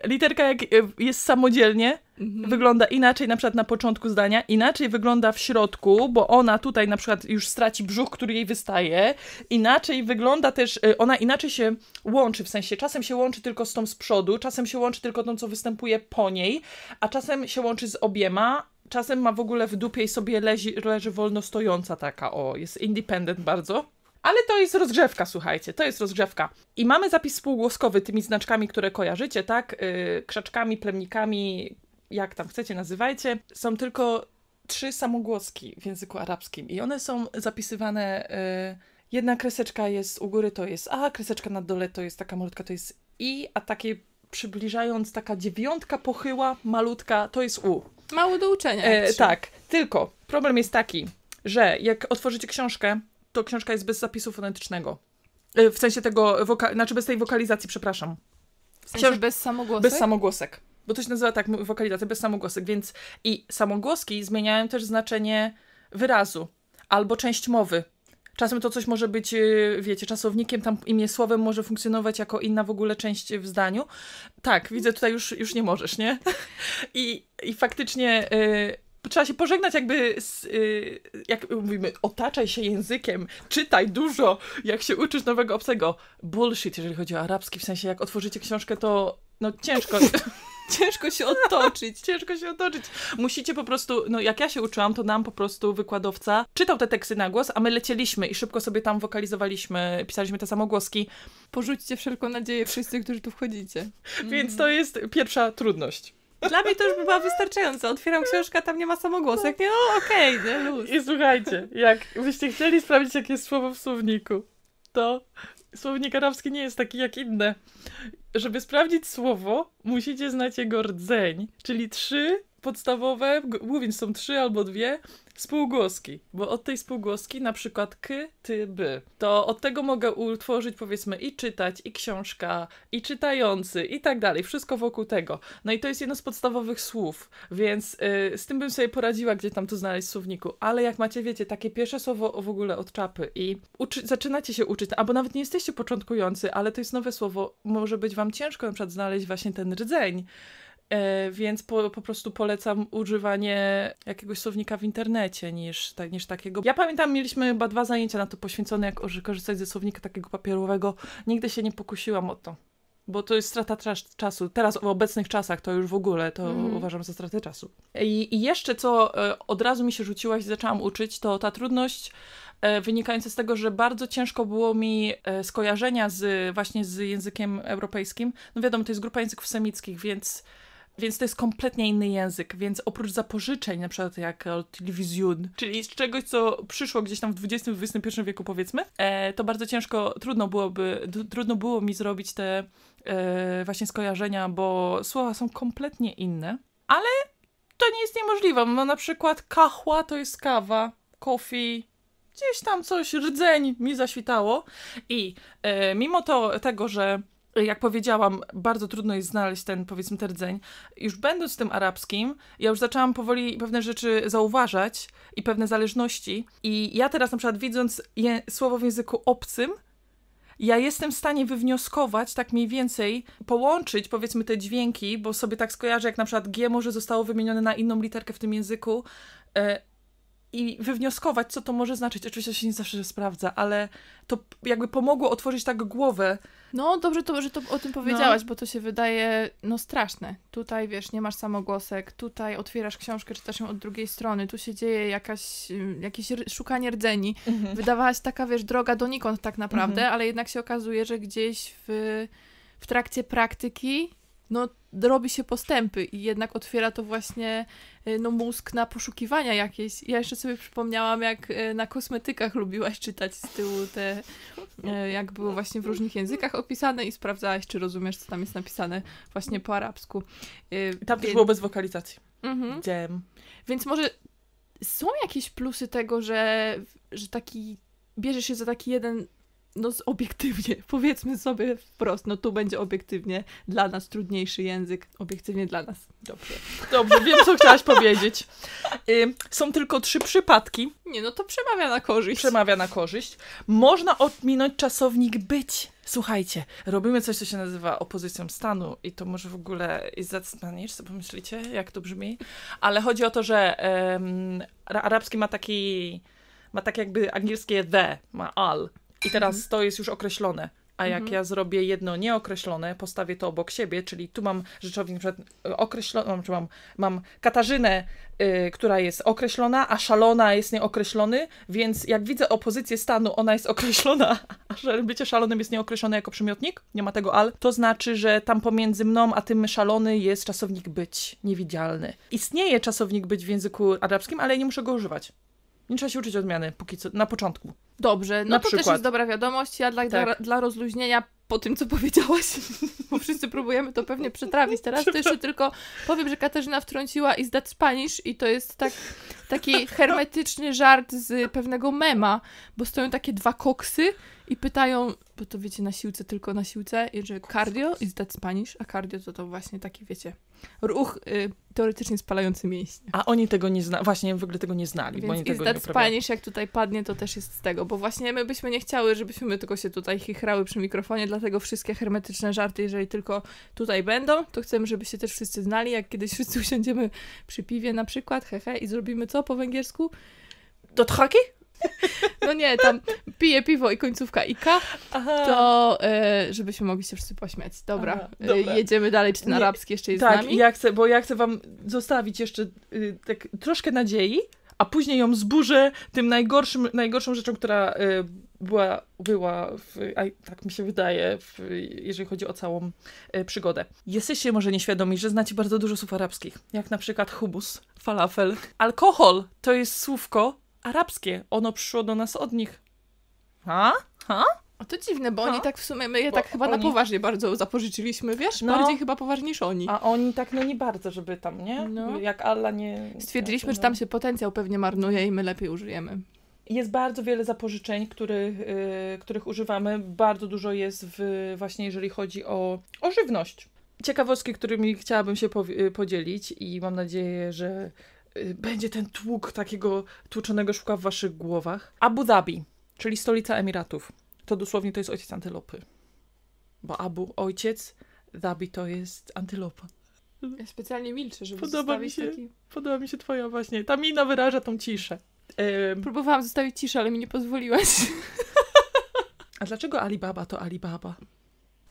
literka jak y, jest samodzielnie, mhm. wygląda inaczej na przykład na początku zdania, inaczej wygląda w środku, bo ona tutaj na przykład już straci brzuch, który jej wystaje, inaczej wygląda też, y, ona inaczej się łączy, w sensie czasem się łączy tylko z tą z przodu, czasem się łączy tylko tą, co występuje po niej, a czasem się łączy z obiema, czasem ma w ogóle w dupie i sobie leży, leży wolno stojąca taka, o, jest independent bardzo. Ale to jest rozgrzewka, słuchajcie, to jest rozgrzewka. I mamy zapis półgłoskowy tymi znaczkami, które kojarzycie, tak? Yy, krzaczkami, plemnikami, jak tam chcecie, nazywajcie. Są tylko trzy samogłoski w języku arabskim i one są zapisywane. Yy, jedna kreseczka jest u góry, to jest A, kreseczka na dole to jest taka malutka, to jest I, a takie przybliżając, taka dziewiątka pochyła, malutka, to jest U. Mało do uczenia. E, tak, tylko problem jest taki, że jak otworzycie książkę, to książka jest bez zapisu fonetycznego. E, w sensie tego, woka- znaczy bez tej wokalizacji, przepraszam. W sensie Książ- bez samogłosek? Bez samogłosek. Bo to się nazywa tak, wokalizacja bez samogłosek, więc i samogłoski zmieniają też znaczenie wyrazu albo część mowy. Czasem to coś może być, e, wiecie, czasownikiem, tam imię słowem może funkcjonować jako inna w ogóle część w zdaniu. Tak, widzę, tutaj już, już nie możesz, nie? [LAUGHS] I, i faktycznie y, trzeba się pożegnać jakby z, y, jak mówimy, otaczaj się językiem, czytaj dużo, jak się uczysz nowego obcego. Bullshit, jeżeli chodzi o arabski, w sensie jak otworzycie książkę, to no ciężko... [LAUGHS] ciężko się otoczyć. [LAUGHS] ciężko się otoczyć. Musicie po prostu, no jak ja się uczyłam, to nam po prostu wykładowca czytał te teksty na głos, a my lecieliśmy i szybko sobie tam wokalizowaliśmy, pisaliśmy te samogłoski. Porzućcie wszelką nadzieję wszyscy, którzy tu wchodzicie. Więc mhm. to jest pierwsza trudność. Dla mnie to już by była wystarczająca. Otwieram książkę, tam nie ma samogłosek. Nie, no okej, okay, nie, luz. I słuchajcie, jakbyście chcieli sprawdzić, jakie jest słowo w słowniku, to słownik arabski nie jest taki jak inne. Żeby sprawdzić słowo, musicie znać jego rdzeń, czyli trzy podstawowe, głównie są trzy albo dwie, spółgłoski, bo od tej spółgłoski na przykład k, ty, by, to od tego mogę utworzyć powiedzmy i czytać, i książka, i czytający, i tak dalej, wszystko wokół tego. No i to jest jedno z podstawowych słów, więc yy, z tym bym sobie poradziła, gdzie tam to znaleźć w słowniku, ale jak macie, wiecie, takie pierwsze słowo w ogóle od czapy i uczy, zaczynacie się uczyć, albo nawet nie jesteście początkujący, ale to jest nowe słowo, może być wam ciężko na przykład znaleźć właśnie ten rdzeń, E, więc po, po prostu polecam używanie jakiegoś słownika w internecie niż, niż takiego. Ja pamiętam, mieliśmy chyba dwa zajęcia na to poświęcone, jak korzystać ze słownika takiego papierowego. Nigdy się nie pokusiłam o to, bo to jest strata tras- czasu. Teraz w obecnych czasach to już w ogóle to mm. uważam za stratę czasu. I, I, jeszcze co e, od razu mi się rzuciłaś i zaczęłam uczyć, to ta trudność e, wynikające z tego, że bardzo ciężko było mi skojarzenia z, właśnie z językiem europejskim. No wiadomo, to jest grupa języków semickich, więc więc to jest kompletnie inny język, więc oprócz zapożyczeń, na przykład jak e, telewizjon, czyli z czegoś, co przyszło gdzieś tam w XX-XXI wieku powiedzmy, e, to bardzo ciężko, trudno byłoby, trudno było mi zrobić te e, właśnie skojarzenia, bo słowa są kompletnie inne, ale to nie jest niemożliwe. No na przykład kahła to jest kawa, coffee, gdzieś tam coś, rdzeń mi zaświtało i e, mimo to, tego, że jak powiedziałam, bardzo trudno jest znaleźć ten, powiedzmy, ten rdzeń. Już będąc w tym arabskim, ja już zaczęłam powoli pewne rzeczy zauważać i pewne zależności. I ja teraz na przykład widząc je, słowo w języku obcym, ja jestem w stanie wywnioskować, tak mniej więcej, połączyć powiedzmy te dźwięki, bo sobie tak skojarzę, jak na przykład G może zostało wymienione na inną literkę w tym języku, e, i wywnioskować, co to może znaczyć. Oczywiście to się nie zawsze sprawdza, ale to jakby pomogło otworzyć tak głowę. No, dobrze, to, że to o tym powiedziałaś, no. bo to się wydaje no straszne. Tutaj, wiesz, nie masz samogłosek, tutaj otwierasz książkę, czytasz ją od drugiej strony, tu się dzieje jakaś, y, jakieś szukanie rdzeni. Mhm. Wydawałaś taka, wiesz, droga donikąd tak naprawdę, mhm. ale jednak się okazuje, że gdzieś w, w trakcie praktyki no robi się postępy i jednak otwiera to właśnie e, no, mózg na poszukiwania jakieś. Ja jeszcze sobie przypomniałam, jak e, na kosmetykach lubiłaś czytać z tyłu te, e, jak były właśnie w różnych językach opisane i sprawdzałaś, czy rozumiesz, co tam jest napisane właśnie po arabsku. Tam Wie... też było bez wokalizacji. Mhm. Więc może są jakieś plusy tego, że, że taki bierzesz się za taki jeden no obiektywnie, [LAUGHS] powiedzmy sobie wprost, no tu będzie obiektywnie dla nas trudniejszy język, obiektywnie dla nas. Dobrze. Dobrze, wiem co chciałaś powiedzieć. Y, są tylko trzy przypadki. Nie, no to przemawia na korzyść. Przemawia na korzyść. Można odminąć czasownik być. Słuchajcie, robimy coś, co się nazywa opozycją stanu i to może w ogóle jest zatrzymanisz, co pomyślicie, jak to brzmi? Ale chodzi o to, że arabski ma taki ma tak jakby angielskie the, ma al, i teraz mhm. to jest już określone. A jak mhm. ja zrobię jedno nieokreślone, postawię to obok siebie, czyli tu mam rzeczownik e, określoną, czy mam, mam Katarzynę, e, która jest określona, a szalona jest nieokreślony, więc jak widzę opozycję stanu, ona jest [LAUGHS] określona, a że bycie szalonym jest nieokreślone jako przymiotnik, nie ma tego al, to znaczy, że tam pomiędzy mną a tym szalony jest czasownik być, niewidzialny. Istnieje czasownik być w języku arabskim, ale nie muszę go używać. Nie trzeba się uczyć odmiany póki co, na początku. Dobrze, no na to przykład. też jest dobra wiadomość. Ja dla, tak. dla, dla rozluźnienia po tym, co powiedziałaś, [LAUGHS] bo wszyscy próbujemy to pewnie przetrawić teraz, to jeszcze tylko powiem, że Katarzyna wtrąciła i zdat Spanisz i to jest tak, taki [LAUGHS] hermetyczny żart z pewnego mema, bo stoją takie dwa koksy i pytają, bo to wiecie, na siłce, tylko na siłce, że cardio is that Spanish, a cardio to to właśnie taki, wiecie, ruch y, teoretycznie spalający mięśnie. A oni tego nie znali, właśnie w ogóle tego nie znali, Więc bo oni tego nie Spanish, jak tutaj padnie, to też jest z tego, bo właśnie my byśmy nie chciały, żebyśmy my tylko się tutaj chichrały przy mikrofonie, dlatego wszystkie hermetyczne żarty, jeżeli tylko tutaj będą, to chcemy, żebyście też wszyscy znali, jak kiedyś wszyscy usiądziemy przy piwie na przykład, hehe, i zrobimy co po węgiersku? Do tchaki? [LAUGHS] No nie, tam pije piwo i końcówka Ika, Aha. to e, żebyśmy mogli się wszyscy pośmiać. Dobra, Aha, dobra. E, jedziemy dalej, czy ten nie, arabski jeszcze jest tak, z nami? Ja chcę, bo ja chcę wam zostawić jeszcze y, tak troszkę nadziei, a później ją zburzę tym najgorszym, najgorszą rzeczą, która y, była, była w, tak mi się wydaje, w, jeżeli chodzi o całą y, przygodę. Jesteście może nieświadomi, że znacie bardzo dużo słów arabskich, jak na przykład hubus, falafel. Alkohol to jest słówko, arabskie. Ono przyszło do nas od nich. Ha? Ha? O to dziwne, bo ha? oni tak w sumie, my je bo tak chyba oni... na poważnie bardzo zapożyczyliśmy, wiesz? No. Bardziej chyba poważnie niż oni. A oni tak no nie bardzo, żeby tam, nie? No. Jak Allah nie... Stwierdziliśmy, że tam się potencjał pewnie marnuje i my lepiej użyjemy. Jest bardzo wiele zapożyczeń, których, yy, których używamy. Bardzo dużo jest w, właśnie, jeżeli chodzi o, o żywność. Ciekawostki, którymi chciałabym się y, podzielić i mam nadzieję, że będzie ten tłuk takiego tłuczonego szuka w waszych głowach. Abu Dhabi, czyli stolica Emiratów. To dosłownie to jest ojciec antylopy. Bo Abu ojciec, Dhabi to jest antylopa. Ja specjalnie milczę, żeby podoba mi się, taki... Podoba mi się twoja właśnie, ta mina wyraża tą ciszę. Próbowałam zostawić ciszę, ale mi nie pozwoliłaś. A dlaczego Alibaba to Alibaba?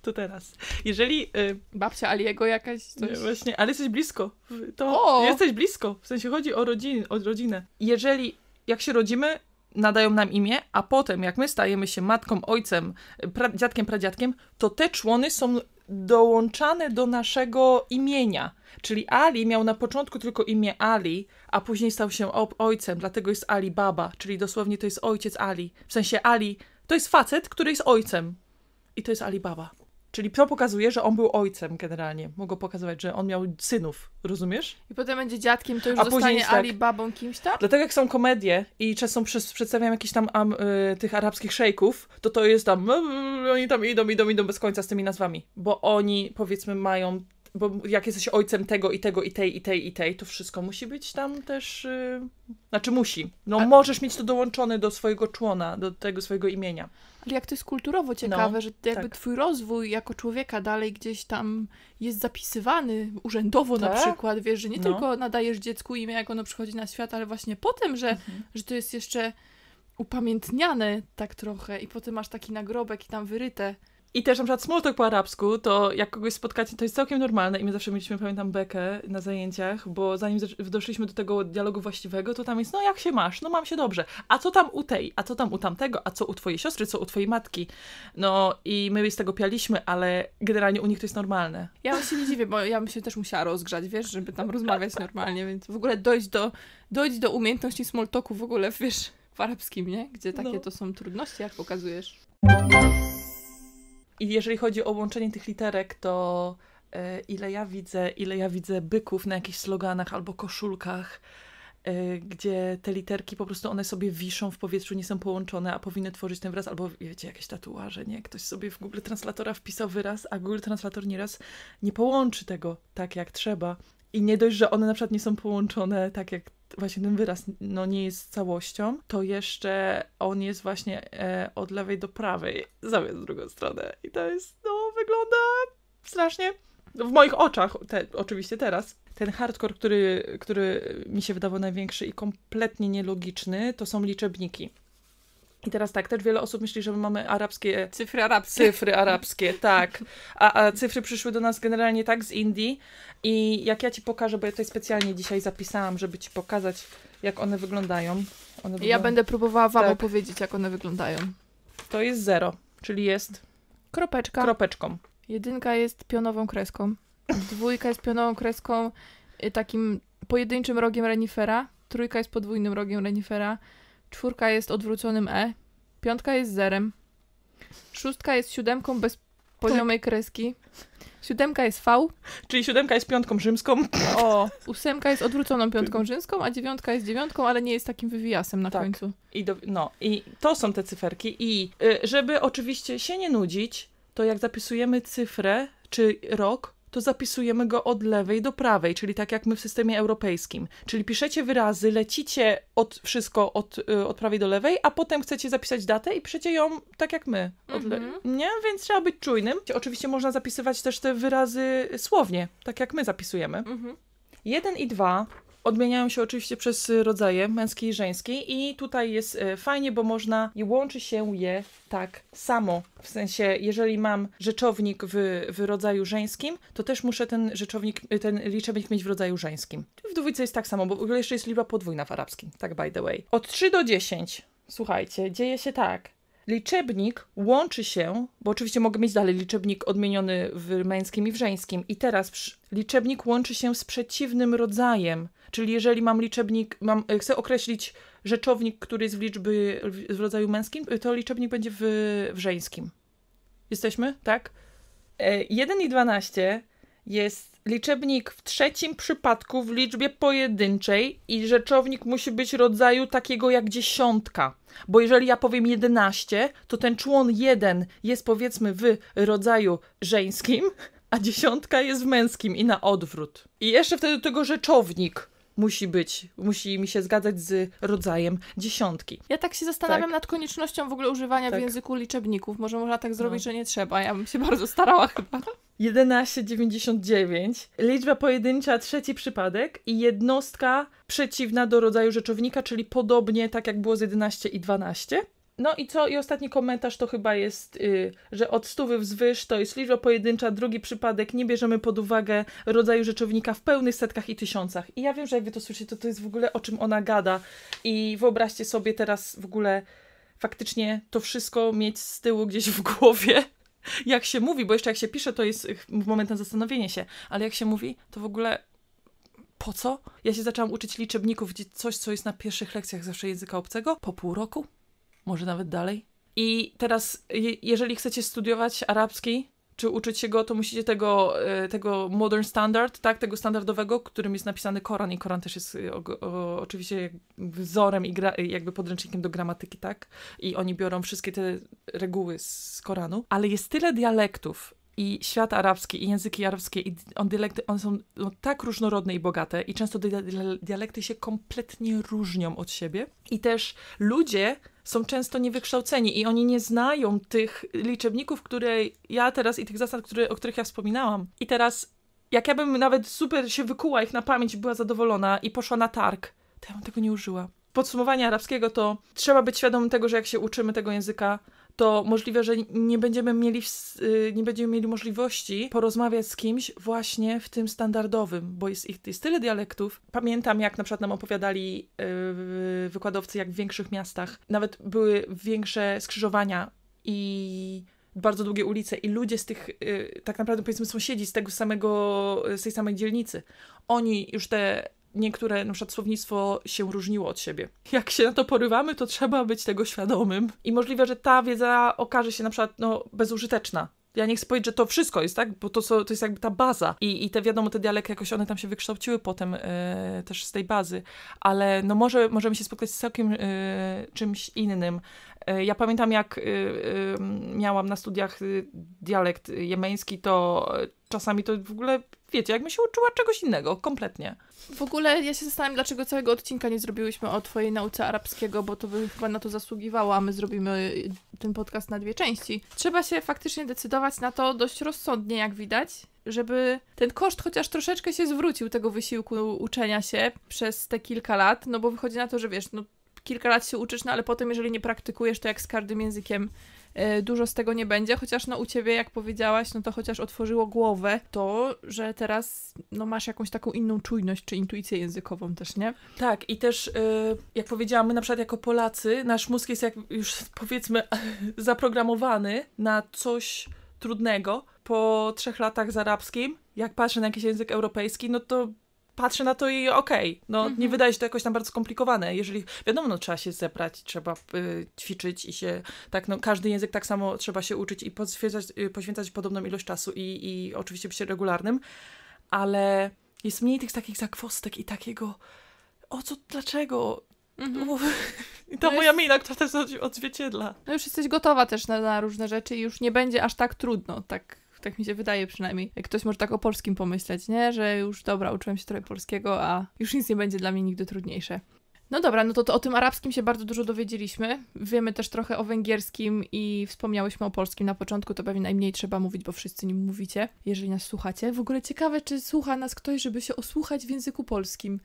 to teraz. Jeżeli. Y, Babcia Aliego jakaś coś. Nie, właśnie, ale jesteś blisko. To o! jesteś blisko. W sensie chodzi o, rodzin, o rodzinę. Jeżeli jak się rodzimy, nadają nam imię, a potem jak my stajemy się matką, ojcem, pra, dziadkiem, pradziadkiem, to te człony są dołączane do naszego imienia. Czyli Ali miał na początku tylko imię Ali, a później stał się ojcem, dlatego jest Ali Baba, czyli dosłownie to jest ojciec Ali. W sensie Ali to jest facet, który jest ojcem. I to jest Ali Baba. Czyli to pokazuje, że on był ojcem generalnie. Mogą pokazywać, że on miał synów, rozumiesz? I potem będzie dziadkiem, to już A zostanie tak. Ali babą kimś tam? Dlatego jak są komedie i często przedstawiam jakichś tam am, y, tych arabskich szejków, to to jest tam, y, oni tam idą, idą, idą bez końca z tymi nazwami. Bo oni, powiedzmy, mają bo jak jesteś ojcem tego i tego i tej i tej i tej, to wszystko musi być tam też, yy... znaczy musi. No A... możesz mieć to dołączone do swojego człona, do tego swojego imienia. Ale jak to jest kulturowo ciekawe, no, że jakby tak. twój rozwój jako człowieka dalej gdzieś tam jest zapisywany urzędowo na tak. przykład, wiesz, że nie no. tylko nadajesz dziecku imię, jak ono przychodzi na świat, ale właśnie potem, że, mhm. że to jest jeszcze upamiętniane tak trochę i potem masz taki nagrobek i tam wyryte i też na przykład small talk po arabsku, to jak kogoś spotkacie, to jest całkiem normalne i my zawsze mieliśmy, pamiętam, bekę na zajęciach, bo zanim doszliśmy do tego dialogu właściwego, to tam jest, no jak się masz? No mam się dobrze. A co tam u tej? A co tam u tamtego? A co u twojej siostry? Co u twojej matki? No i my z tego pialiśmy, ale generalnie u nich to jest normalne. Ja się nie dziwię, bo ja bym się też musiała rozgrzać, wiesz, żeby tam rozmawiać normalnie, więc w ogóle dojść do, dojść do umiejętności small talku w ogóle, wiesz, w arabskim, nie? Gdzie takie no. to są trudności, jak pokazujesz. I jeżeli chodzi o łączenie tych literek, to e, ile ja widzę, ile ja widzę byków na jakichś sloganach albo koszulkach, e, gdzie te literki po prostu one sobie wiszą w powietrzu, nie są połączone, a powinny tworzyć ten wyraz, albo wiecie, jakieś tatuaże, nie? Ktoś sobie w Google Translatora wpisał wyraz, a Google Translator nieraz nie połączy tego tak jak trzeba. I nie dość, że one na przykład nie są połączone tak jak właśnie ten wyraz no, nie jest całością, to jeszcze on jest właśnie e, od lewej do prawej, zamiast w drugą stronę. I to jest, no, wygląda strasznie. W moich oczach, te, oczywiście teraz, ten hardcore, który, który mi się wydawał największy i kompletnie nielogiczny, to są liczebniki. I teraz tak, też wiele osób myśli, że my mamy arabskie. Cyfry arabskie. Cyfry arabskie, [LAUGHS] tak. A, a, cyfry przyszły do nas generalnie tak z Indii. I jak ja ci pokażę, bo ja tutaj specjalnie dzisiaj zapisałam, żeby ci pokazać, jak one wyglądają. One wyglądają... Ja będę próbowała Wam tak. opowiedzieć, jak one wyglądają. To jest zero, czyli jest. Kropeczka. Kropeczką. Jedynka jest pionową kreską. Dwójka jest pionową kreską, y, takim pojedynczym rogiem renifera. Trójka jest podwójnym rogiem renifera Czwórka jest odwróconym E. Piątka jest zerem. Szóstka jest siódemką bez poziomej kreski. Siódemka jest V. Czyli siódemka jest piątką rzymską. O, ósemka jest odwróconą piątką rzymską, a dziewiątka jest dziewiątką, ale nie jest takim wywijasem na tak. końcu. I do, no, i to są te cyferki. I y, żeby oczywiście się nie nudzić, to jak zapisujemy cyfrę czy rok, to zapisujemy go od lewej do prawej, czyli tak jak my w systemie europejskim. Czyli piszecie wyrazy, lecicie od wszystko od, y, od prawej do lewej, a potem chcecie zapisać datę i piszecie ją tak jak my. Mhm. Nie? Więc trzeba być czujnym. Oczywiście można zapisywać też te wyrazy słownie, tak jak my zapisujemy. Mhm. Jeden i dwa Odmieniają się oczywiście przez rodzaje męskie i żeńskie, i tutaj jest e, fajnie, bo można i łączy się je tak samo. W sensie, jeżeli mam rzeczownik w, w rodzaju żeńskim, to też muszę ten rzeczownik, e, ten liczebnik mieć w rodzaju żeńskim. W dwójce jest tak samo, bo w ogóle jeszcze jest liczba podwójna w arabskim, tak by the way. Od 3 do 10, słuchajcie, dzieje się tak liczebnik łączy się, bo oczywiście mogę mieć dalej liczebnik odmieniony w męskim i w żeńskim. I teraz liczebnik łączy się z przeciwnym rodzajem, Czyli jeżeli mam liczebnik, mam, e, chcę określić rzeczownik, który jest w liczby w rodzaju męskim, e, to liczebnik będzie w, w żeńskim. Jesteśmy, tak? 1 e, i 12 jest liczebnik w trzecim przypadku w liczbie pojedynczej i rzeczownik musi być rodzaju takiego jak dziesiątka. Bo jeżeli ja powiem 11, to ten człon 1 jest powiedzmy w rodzaju żeńskim, a dziesiątka jest w męskim i na odwrót. I jeszcze wtedy do tego rzeczownik musi być, musi mi się zgadzać z rodzajem dziesiątki. Ja tak się zastanawiam tak. nad koniecznością w ogóle używania tak. w języku liczebników. Może można tak no. zrobić, no. że nie trzeba. Ja bym się bardzo starała chyba. 11,99. Liczba pojedyncza, trzeci przypadek i jednostka przeciwna do rodzaju rzeczownika, czyli podobnie tak jak było z 11 i 12. No i co? I ostatni komentarz to chyba jest, yy, że od stówy wzwyż to jest liczba pojedyncza, drugi przypadek, nie bierzemy pod uwagę rodzaju rzeczownika w pełnych setkach i tysiącach. I ja wiem, że jak wy to słyszycie, to to jest w ogóle o czym ona gada. I wyobraźcie sobie teraz w ogóle faktycznie to wszystko mieć z tyłu gdzieś w głowie. [LAUGHS] Jak się mówi, bo jeszcze jak się pisze, to jest moment na zastanowienie się, ale jak się mówi, to w ogóle po co? Ja się zaczęłam uczyć liczebników, gdzie coś, co jest na pierwszych lekcjach zawsze języka obcego, po pół roku może nawet dalej. I teraz, jeżeli chcecie studiować arabski, czy uczyć się go, to musicie tego, e, tego modern standard, tak, tego standardowego, którym jest napisany Koran i Koran też jest e, o, o, oczywiście wzorem i gra, jakby podręcznikiem do gramatyki, tak? I oni biorą wszystkie te reguły z Koranu, ale jest tyle dialektów i świat arabski, i języki arabskie, i on dialekty, one są no, tak różnorodne i bogate, i często dialekty się kompletnie różnią od siebie. I też ludzie są często niewykształceni i oni nie znają tych liczebników, które ja teraz i tych zasad, które, o których ja wspominałam. I teraz, jak ja bym nawet super się wykuła ich na pamięć, była zadowolona i poszła na targ, to ja bym tego nie użyła podsumowanie arabskiego to trzeba być świadomym tego, że jak się uczymy tego języka, to możliwe, że nie będziemy mieli, y, nie będziemy mieli możliwości porozmawiać z kimś właśnie w tym standardowym, bo jest ich jest tyle dialektów. Pamiętam, jak na przykład nam opowiadali y, wykładowcy, jak w większych miastach nawet były większe skrzyżowania i bardzo długie ulice i ludzie z tych, y, tak naprawdę powiedzmy sąsiedzi z tego samego, z tej samej dzielnicy, oni już te niektóre na przykład słownictwo się różniło od siebie. Jak się na to porywamy, to trzeba być tego świadomym i możliwe, że ta wiedza okaże się na przykład no, bezużyteczna. Ja nie chcę powiedzieć, że to wszystko jest, tak? Bo to, co, to jest jakby ta baza. I, I te wiadomo, te dialekty jakoś one tam się wykształciły potem e, też z tej bazy. Ale no może możemy się spotkać z całkiem e, czymś innym. E, ja pamiętam, jak y, y, miałam na studiach y, dialekt jemeński, to e, czasami to w ogóle, wiecie, jakbym się uczyła czegoś innego, kompletnie. W ogóle ja się zastanawiam, dlaczego całego odcinka nie zrobiłyśmy o twojej nauce arabskiego, bo to by chyba na to zasługiwało, a my zrobimy ten podcast na dwie części. Trzeba się faktycznie decydować na to dość rozsądnie, jak widać, żeby ten koszt chociaż troszeczkę się zwrócił tego wysiłku uczenia się przez te kilka lat, no bo wychodzi na to, że wiesz, no kilka lat się uczysz, no ale potem, jeżeli nie praktykujesz, to jak z każdym językiem e, dużo z tego nie będzie, chociaż no u ciebie, jak powiedziałaś, no to chociaż otworzyło głowę to, że teraz no masz jakąś taką inną czujność czy intuicję językową też, nie? Tak i też e, jak powiedziałam, my na przykład jako Polacy, nasz mózg jest jak już powiedzmy [LAUGHS] zaprogramowany na coś trudnego. Po trzech latach z arabskim, jak patrzę na jakiś język europejski, no to patrzę na to i okej, okay, no nie mhm. wydaje się to jakoś tam bardzo skomplikowane. Jeżeli, wiadomo, no, trzeba się zebrać, trzeba y, ćwiczyć i się, tak, no każdy język tak samo trzeba się uczyć i poświęcać, y, podobną ilość czasu i, i oczywiście być regularnym, ale jest mniej tych takich zakwostek i takiego o co, dlaczego? Mhm. [LAUGHS] I ta no moja jest... mina, która też odzwierciedla. No już jesteś gotowa też na, na różne rzeczy i już nie będzie aż tak trudno, tak tak mi się wydaje przynajmniej. Jak ktoś może tak o polskim pomyśleć, nie? Że już dobra, uczyłem się trochę polskiego, a już nic nie będzie dla mnie nigdy trudniejsze. No dobra, no to, to, o tym arabskim się bardzo dużo dowiedzieliśmy. Wiemy też trochę o węgierskim i wspomniałyśmy o polskim na początku, to pewnie najmniej trzeba mówić, bo wszyscy nim mówicie, jeżeli nas słuchacie. W ogóle ciekawe, czy słucha nas ktoś, żeby się osłuchać w języku polskim.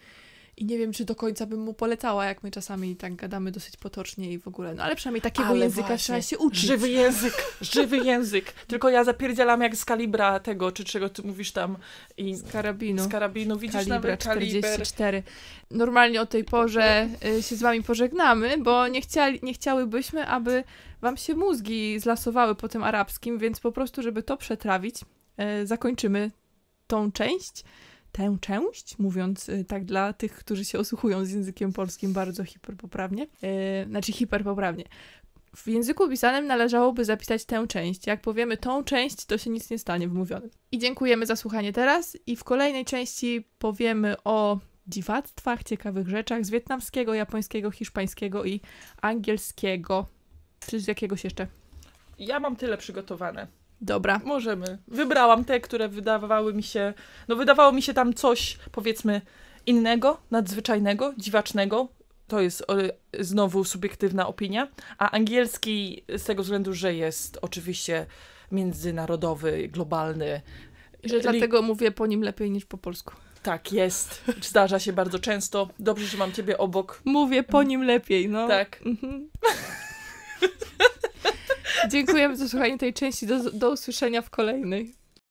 I nie wiem, czy do końca bym mu polecała, jak my czasami tak gadamy dosyć potocznie i w ogóle. No ale przynajmniej takiego ale języka właśnie. trzeba się uczyć. Żywy język, żywy język. Tylko ja zapierdzielam jak z kalibra tego, czy czego ty mówisz tam. I z karabinu. Z karabinu, widzisz Kalibra nawet kaliber. 44. Normalnie o tej porze y, się z wami pożegnamy, bo nie, chciali, nie chciałybyśmy, aby wam się mózgi zlasowały po tym arabskim, więc po prostu, żeby to przetrawić, y, zakończymy tą część tę część, mówiąc y, tak dla tych, którzy się osłuchują z językiem polskim bardzo hiperpoprawnie, yy, znaczy hiperpoprawnie. W języku pisanym należałoby zapisać tę część. Jak powiemy tą część, to się nic nie stanie mówionym. I dziękujemy za słuchanie teraz i w kolejnej części powiemy o dziwactwach, ciekawych rzeczach z wietnamskiego, japońskiego, hiszpańskiego i angielskiego. Czy z jakiegoś jeszcze? Ja mam tyle przygotowane. Dobra. Możemy. Wybrałam te, które wydawały mi się. No, wydawało mi się tam coś, powiedzmy, innego, nadzwyczajnego, dziwacznego. To jest znowu subiektywna opinia. A angielski z tego względu, że jest oczywiście międzynarodowy, globalny. Że dlatego mówię po nim lepiej niż po polsku. Tak, jest. Zdarza się bardzo często. Dobrze, że mam ciebie obok. Mówię po mhm. nim lepiej, no. Tak. Mhm. [LAUGHS] Dziękujemy za słuchanie tej części. Do, do usłyszenia w kolejnej.